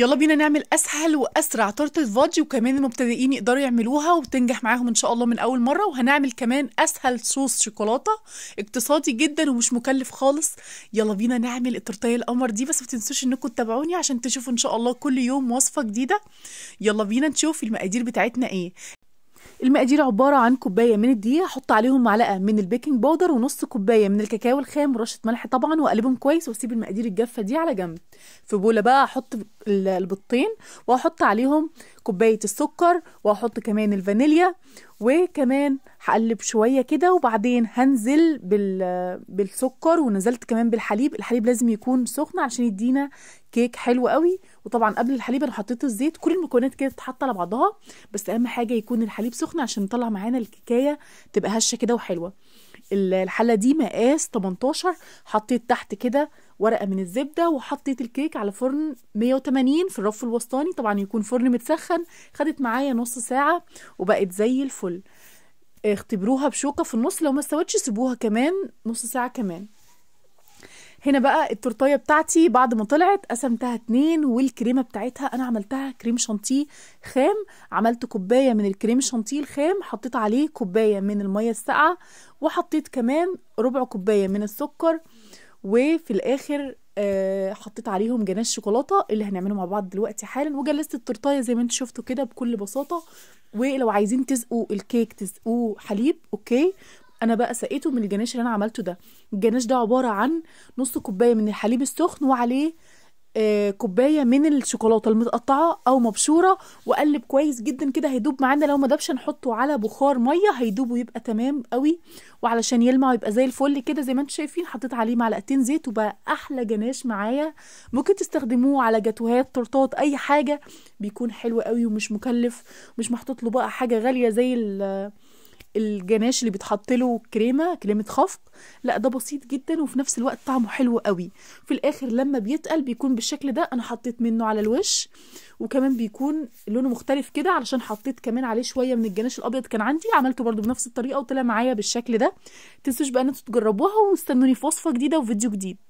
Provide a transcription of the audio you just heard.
يلا بينا نعمل اسهل واسرع تورته فادج وكمان المبتدئين يقدروا يعملوها وتنجح معاهم ان شاء الله من اول مره وهنعمل كمان اسهل صوص شوكولاته اقتصادي جدا ومش مكلف خالص يلا بينا نعمل التورتايه القمر دي بس ما تنسوش انكم تتابعوني عشان تشوفوا ان شاء الله كل يوم وصفه جديده يلا بينا نشوف المقادير بتاعتنا ايه المقادير عباره عن كوبايه من الدقيق هحط عليهم معلقه من البيكنج باودر ونص كوبايه من الكاكاو الخام ورشه ملح طبعا واقلبهم كويس واسيب المقادير الجافه دي على جنب في بوله بقى احط البطين واحط عليهم كوبايه السكر واحط كمان الفانيليا وكمان هقلب شويه كده وبعدين هنزل بالسكر ونزلت كمان بالحليب الحليب لازم يكون سخن عشان يدينا كيك حلو قوي وطبعا قبل الحليب انا حطيت الزيت كل المكونات كده تتحط على بعضها بس اهم حاجه يكون الحليب سخن عشان نطلع معانا الكيكايه تبقى هشه كده وحلوه الحله دي مقاس 18 حطيت تحت كده ورقه من الزبده وحطيت الكيك على فرن 180 في الرف الوسطاني طبعا يكون فرن متسخن خدت معايا نص ساعه وبقت زي الفل اختبروها بشوكه في النص لو ما استوتش سيبوها كمان نص ساعه كمان هنا بقى التورتايه بتاعتي بعد ما طلعت قسمتها اتنين والكريمه بتاعتها انا عملتها كريم شانتيه خام عملت كوبايه من الكريم شانتيه الخام حطيت عليه كوبايه من الميه الساقعه وحطيت كمان ربع كوبايه من السكر وفي الاخر آه، حطيت عليهم جناش شوكولاته اللي هنعمله مع بعض دلوقتي حالا وجلست التورتايه زي ما انتم شفتوا كده بكل بساطه ولو عايزين تسقوا الكيك تسقوه حليب اوكي انا بقى سقيته من الجناش اللي انا عملته ده الجناش ده عباره عن نص كوبايه من الحليب السخن وعليه آه كوبايه من الشوكولاته المتقطعه او مبشوره واقلب كويس جدا كده هيدوب معانا لو ما دبش نحطه على بخار ميه هيدوب ويبقى تمام قوي وعلشان يلمع ويبقى زي الفل كده زي ما انتم شايفين حطيت عليه معلقتين زيت وبقى احلى جناش معايا ممكن تستخدموه على جاتوهات تورتات اي حاجه بيكون حلو قوي ومش مكلف مش محطوط له بقى حاجه غاليه زي الجناش اللي بيتحط له كريمه كريمه خفق لا ده بسيط جدا وفي نفس الوقت طعمه حلو قوي في الاخر لما بيتقل بيكون بالشكل ده انا حطيت منه على الوش وكمان بيكون لونه مختلف كده علشان حطيت كمان عليه شويه من الجناش الابيض كان عندي عملته برده بنفس الطريقه وطلع معايا بالشكل ده تنسوش بقى ان انتوا تجربوها واستنوني في وصفه جديده وفيديو جديد